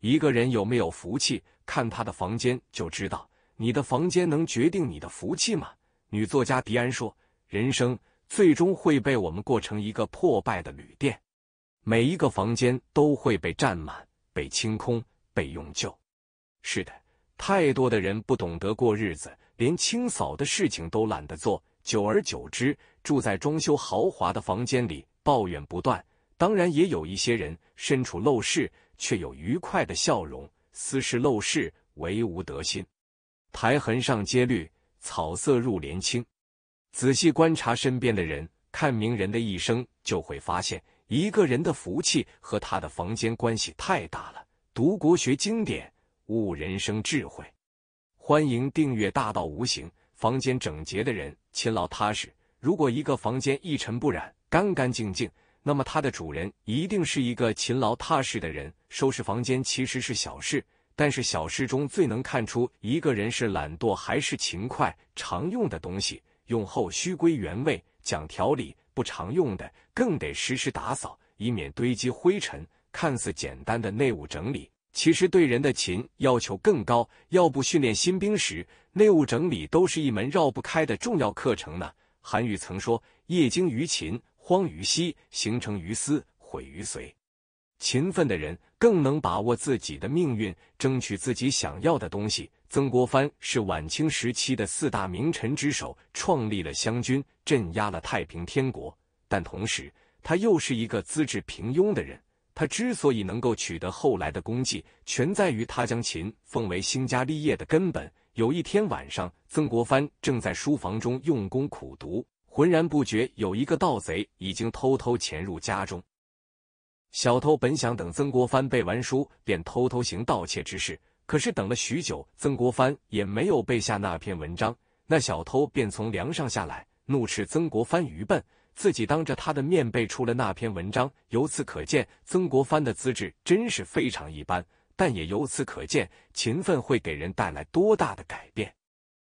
一个人有没有福气，看他的房间就知道。你的房间能决定你的福气吗？女作家迪安说：“人生最终会被我们过成一个破败的旅店，每一个房间都会被占满、被清空、被用旧。”是的，太多的人不懂得过日子，连清扫的事情都懒得做，久而久之，住在装修豪华的房间里，抱怨不断。当然，也有一些人身处陋室。却有愉快的笑容。斯是陋室，惟吾德馨。苔痕上阶绿，草色入帘青。仔细观察身边的人，看名人的一生，就会发现一个人的福气和他的房间关系太大了。读国学经典，悟人生智慧。欢迎订阅《大道无形》。房间整洁的人勤劳踏实。如果一个房间一尘不染、干干净净，那么它的主人一定是一个勤劳踏实的人。收拾房间其实是小事，但是小事中最能看出一个人是懒惰还是勤快。常用的东西用后需归原位，讲条理；不常用的更得时时打扫，以免堆积灰尘。看似简单的内务整理，其实对人的勤要求更高。要不训练新兵时，内务整理都是一门绕不开的重要课程呢。韩愈曾说：“业精于勤，荒于嬉；形成于思，毁于随。”勤奋的人更能把握自己的命运，争取自己想要的东西。曾国藩是晚清时期的四大名臣之首，创立了湘军，镇压了太平天国。但同时，他又是一个资质平庸的人。他之所以能够取得后来的功绩，全在于他将勤奉为兴家立业的根本。有一天晚上，曾国藩正在书房中用功苦读，浑然不觉有一个盗贼已经偷偷潜入家中。小偷本想等曾国藩背完书，便偷偷行盗窃之事。可是等了许久，曾国藩也没有背下那篇文章。那小偷便从梁上下来，怒斥曾国藩愚笨，自己当着他的面背出了那篇文章。由此可见，曾国藩的资质真是非常一般。但也由此可见，勤奋会给人带来多大的改变。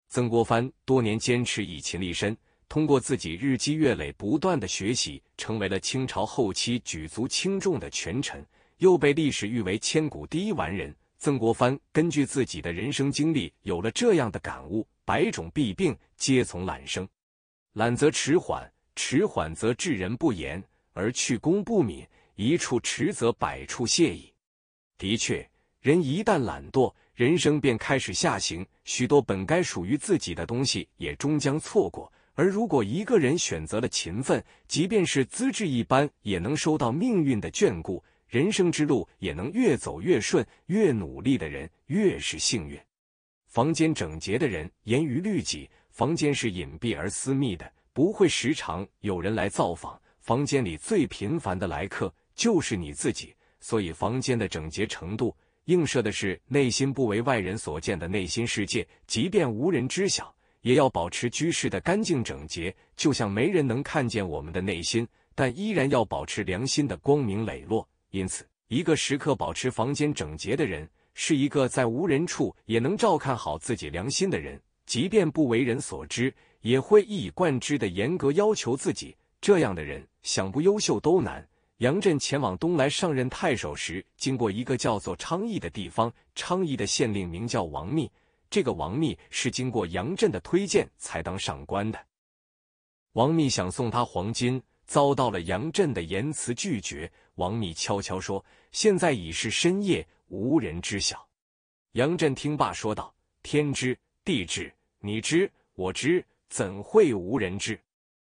曾国藩多年坚持以勤立身。通过自己日积月累不断的学习，成为了清朝后期举足轻重的权臣，又被历史誉为千古第一完人。曾国藩根据自己的人生经历，有了这样的感悟：百种弊病皆从懒生，懒则迟缓，迟缓则治人不严，而去功不敏。一处迟则百处懈矣。的确，人一旦懒惰，人生便开始下行，许多本该属于自己的东西，也终将错过。而如果一个人选择了勤奋，即便是资质一般，也能收到命运的眷顾，人生之路也能越走越顺。越努力的人越是幸运。房间整洁的人严于律己，房间是隐蔽而私密的，不会时常有人来造访。房间里最频繁的来客就是你自己，所以房间的整洁程度映射的是内心不为外人所见的内心世界，即便无人知晓。也要保持居室的干净整洁，就像没人能看见我们的内心，但依然要保持良心的光明磊落。因此，一个时刻保持房间整洁的人，是一个在无人处也能照看好自己良心的人。即便不为人所知，也会一以贯之的严格要求自己。这样的人，想不优秀都难。杨震前往东莱上任太守时，经过一个叫做昌邑的地方，昌邑的县令名叫王密。这个王密是经过杨震的推荐才当上官的。王密想送他黄金，遭到了杨震的严辞拒绝。王密悄悄说：“现在已是深夜，无人知晓。”杨震听罢说道：“天知，地知，你知，我知，怎会无人知？”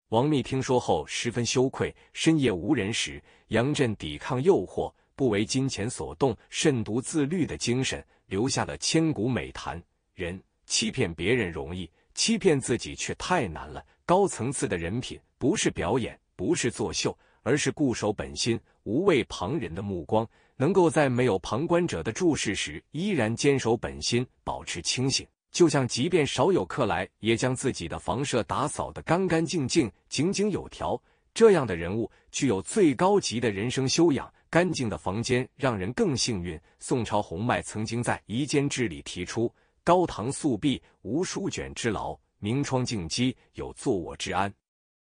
王密听说后十分羞愧。深夜无人时，杨震抵抗诱惑，不为金钱所动，慎独自律的精神，留下了千古美谈。人欺骗别人容易，欺骗自己却太难了。高层次的人品不是表演，不是作秀，而是固守本心，无畏旁人的目光。能够在没有旁观者的注视时，依然坚守本心，保持清醒，就像即便少有客来，也将自己的房舍打扫得干干净净、井井有条。这样的人物具有最高级的人生修养。干净的房间让人更幸运。宋朝洪迈曾经在《夷坚志》里提出。高堂素壁，无书卷之劳；明窗净几，有坐卧之安。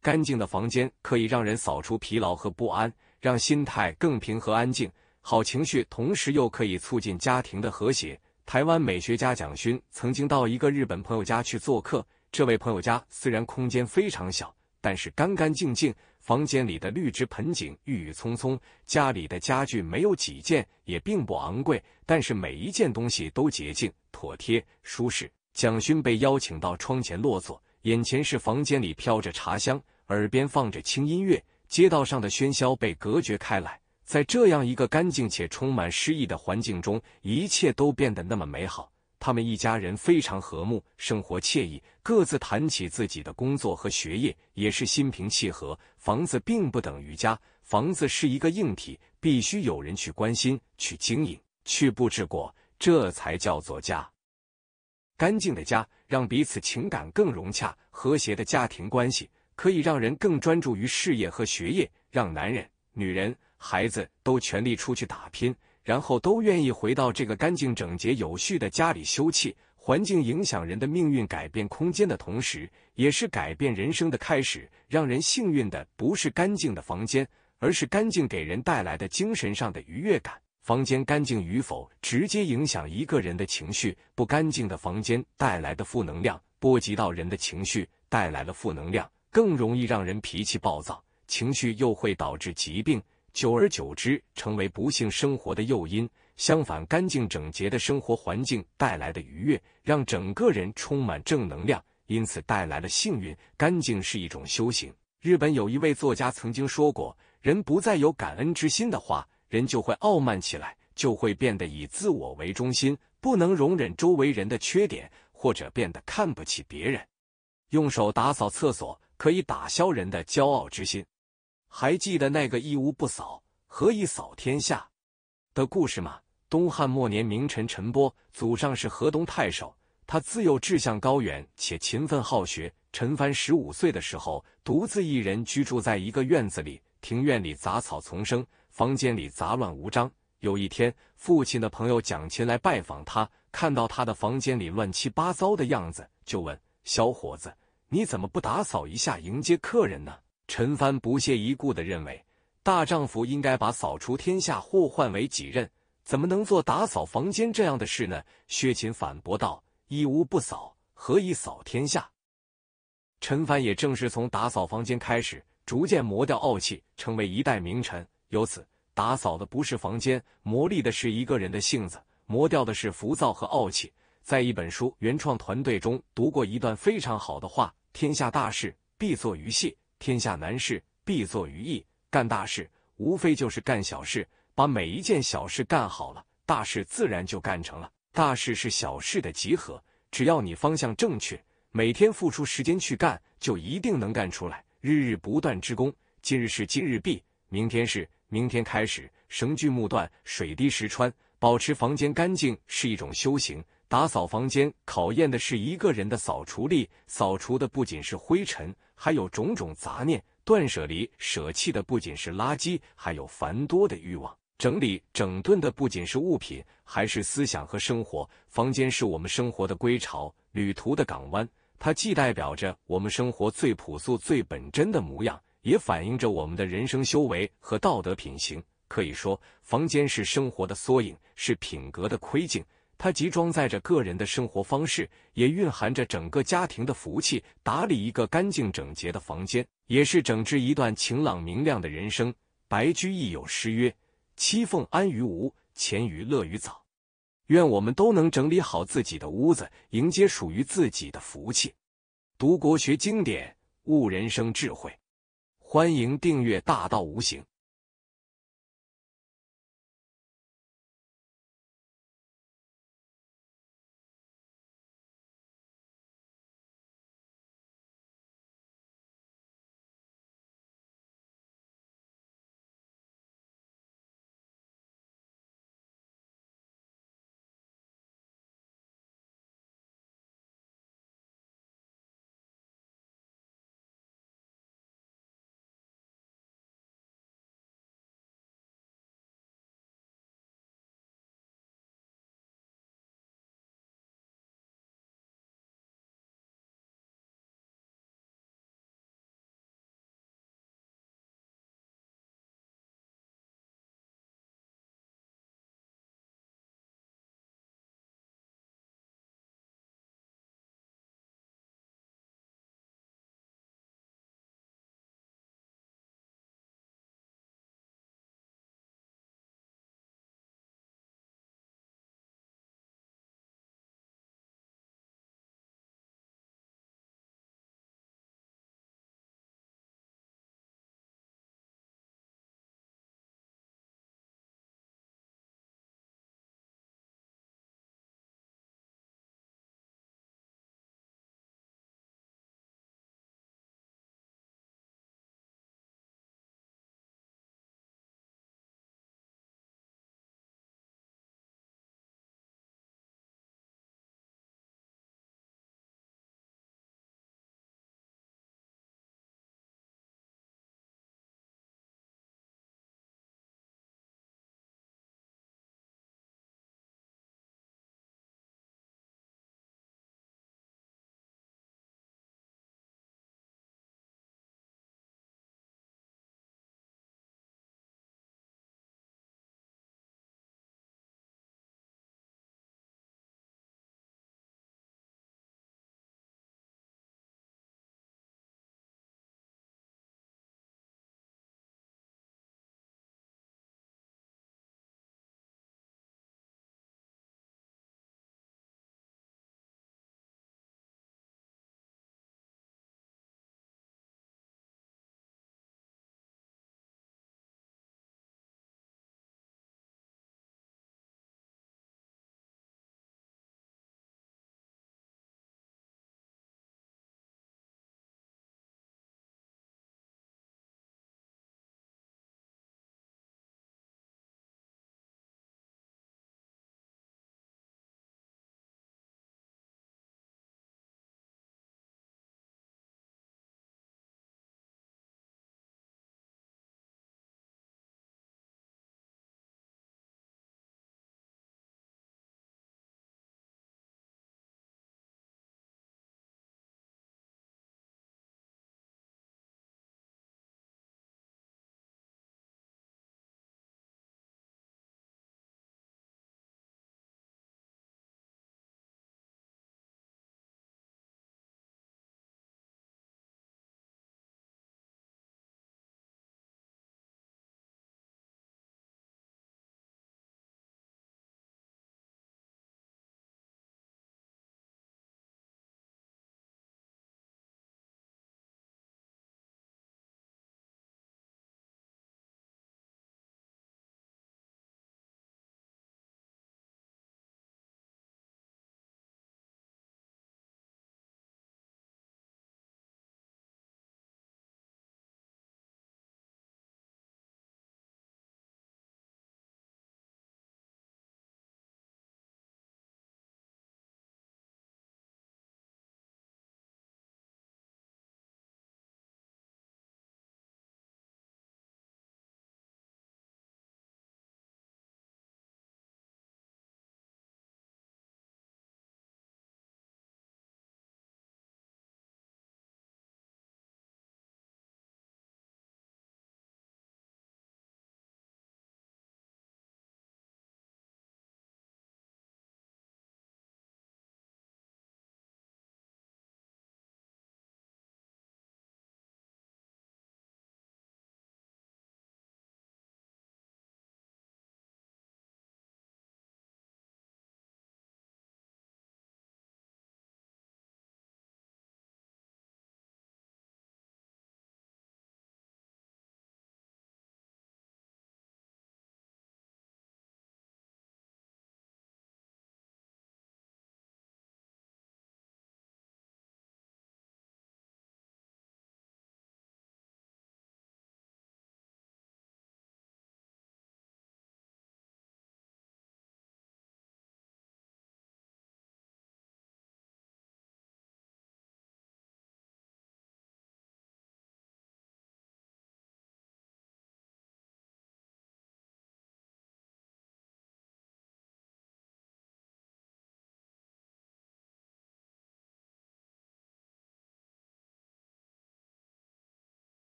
干净的房间可以让人扫除疲劳和不安，让心态更平和安静。好情绪同时又可以促进家庭的和谐。台湾美学家蒋勋曾经到一个日本朋友家去做客，这位朋友家虽然空间非常小，但是干干净净。房间里的绿植盆景郁郁葱葱，家里的家具没有几件，也并不昂贵，但是每一件东西都洁净、妥帖、舒适。蒋勋被邀请到窗前落座，眼前是房间里飘着茶香，耳边放着轻音乐，街道上的喧嚣被隔绝开来。在这样一个干净且充满诗意的环境中，一切都变得那么美好。他们一家人非常和睦，生活惬意。各自谈起自己的工作和学业，也是心平气和。房子并不等于家，房子是一个硬体，必须有人去关心、去经营、去布置过，这才叫做家。干净的家让彼此情感更融洽，和谐的家庭关系可以让人更专注于事业和学业，让男人、女人、孩子都全力出去打拼。然后都愿意回到这个干净整洁有序的家里休憩。环境影响人的命运，改变空间的同时，也是改变人生的开始。让人幸运的不是干净的房间，而是干净给人带来的精神上的愉悦感。房间干净与否直接影响一个人的情绪。不干净的房间带来的负能量，波及到人的情绪，带来了负能量，更容易让人脾气暴躁，情绪又会导致疾病。久而久之，成为不幸生活的诱因。相反，干净整洁的生活环境带来的愉悦，让整个人充满正能量，因此带来了幸运。干净是一种修行。日本有一位作家曾经说过：“人不再有感恩之心的话，人就会傲慢起来，就会变得以自我为中心，不能容忍周围人的缺点，或者变得看不起别人。”用手打扫厕所，可以打消人的骄傲之心。还记得那个一屋不扫，何以扫天下？的故事吗？东汉末年名臣陈波，祖上是河东太守。他自幼志向高远，且勤奋好学。陈蕃十五岁的时候，独自一人居住在一个院子里，庭院里杂草丛生，房间里杂乱无章。有一天，父亲的朋友蒋勤来拜访他，看到他的房间里乱七八糟的样子，就问小伙子：“你怎么不打扫一下，迎接客人呢？”陈帆不屑一顾的认为，大丈夫应该把扫除天下祸患为己任，怎么能做打扫房间这样的事呢？薛勤反驳道：“一屋不扫，何以扫天下？”陈帆也正是从打扫房间开始，逐渐磨掉傲气，成为一代名臣。由此，打扫的不是房间，磨砺的是一个人的性子，磨掉的是浮躁和傲气。在一本书原创团队中读过一段非常好的话：“天下大事，必作于细。”天下难事必作于易，干大事无非就是干小事，把每一件小事干好了，大事自然就干成了。大事是小事的集合，只要你方向正确，每天付出时间去干，就一定能干出来。日日不断之功，今日事今日毕，明天是明天开始。绳锯木断，水滴石穿。保持房间干净是一种修行，打扫房间考验的是一个人的扫除力。扫除的不仅是灰尘。还有种种杂念，断舍离舍弃的不仅是垃圾，还有繁多的欲望；整理整顿的不仅是物品，还是思想和生活。房间是我们生活的归巢，旅途的港湾。它既代表着我们生活最朴素、最本真的模样，也反映着我们的人生修为和道德品行。可以说，房间是生活的缩影，是品格的窥镜。它集装载着个人的生活方式，也蕴含着整个家庭的福气。打理一个干净整洁的房间，也是整治一段晴朗明亮的人生。白居易有诗曰：“七凤安于无，潜于乐于早。”愿我们都能整理好自己的屋子，迎接属于自己的福气。读国学经典，悟人生智慧。欢迎订阅《大道无形》。